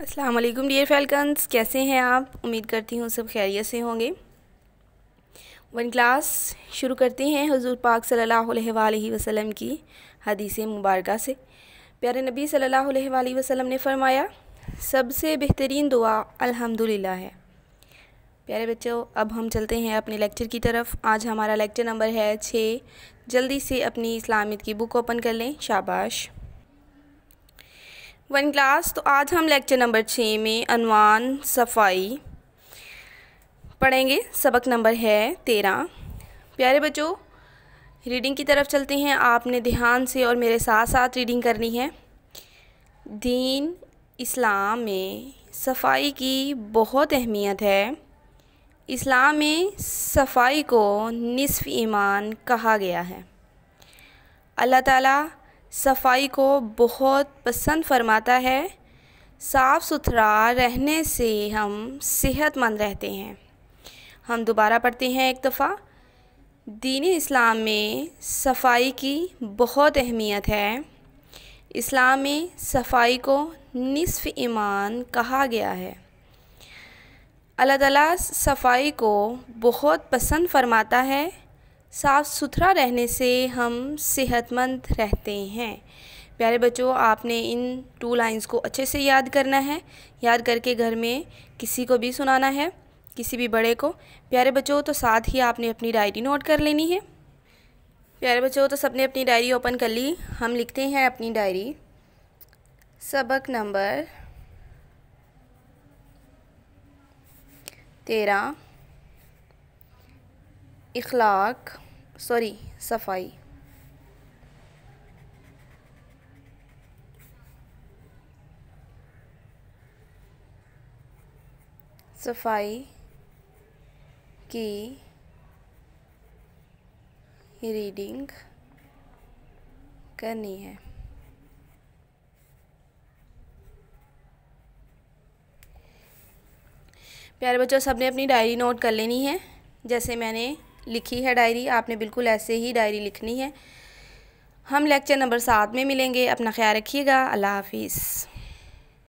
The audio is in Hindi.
अस्सलाम वालेकुम डियर फैलकन्स कैसे हैं आप उम्मीद करती हूँ सब खैरियत से होंगे वन क्लास शुरू करते हैं हुजूर पाक सल्लल्लाहु अलैहि वसल्लम की हदीस मुबारक से प्यारे नबी सल्लल्लाहु अलैहि वसल्लम ने फरमाया सबसे बेहतरीन दुआ अल्हम्दुलिल्लाह है प्यारे बच्चों अब हम चलते हैं अपने लेक्चर की तरफ आज हमारा लेक्चर नंबर है छः जल्दी से अपनी इस्लामियत की बुक ओपन कर लें शाबाश वन क्लास तो आज हम लेक्चर नंबर छः में अनवान सफाई पढ़ेंगे सबक नंबर है तेरह प्यारे बच्चों रीडिंग की तरफ चलते हैं आपने ध्यान से और मेरे साथ साथ रीडिंग करनी है दीन इस्लाम में सफाई की बहुत अहमियत है इस्लाम में सफाई को निसफ़ ईमान कहा गया है अल्लाह ताला सफाई को बहुत पसंद फरमाता है साफ़ सुथरा रहने से हम सेहतमंद रहते हैं हम दोबारा पढ़ते हैं एक दफ़ा दीन इस्लाम में सफाई की बहुत अहमियत है इस्लाम में सफाई को निसफ़ ईमान कहा गया है अल्लाह तला सफाई को बहुत पसंद फरमाता है साफ़ सुथरा रहने से हम सेहतमंद रहते हैं प्यारे बच्चों आपने इन टू लाइंस को अच्छे से याद करना है याद करके घर में किसी को भी सुनाना है किसी भी बड़े को प्यारे बच्चों तो साथ ही आपने अपनी डायरी नोट कर लेनी है प्यारे बच्चों तो सबने अपनी डायरी ओपन कर ली हम लिखते हैं अपनी डायरी सबक नंबर तेरह इखलाक सॉरी सफाई सफाई की रीडिंग करनी है प्यारे बच्चों सबने अपनी डायरी नोट कर लेनी है जैसे मैंने लिखी है डायरी आपने बिल्कुल ऐसे ही डायरी लिखनी है हम लेक्चर नंबर सात में मिलेंगे अपना ख्याल रखिएगा अल्लाह हाफिज़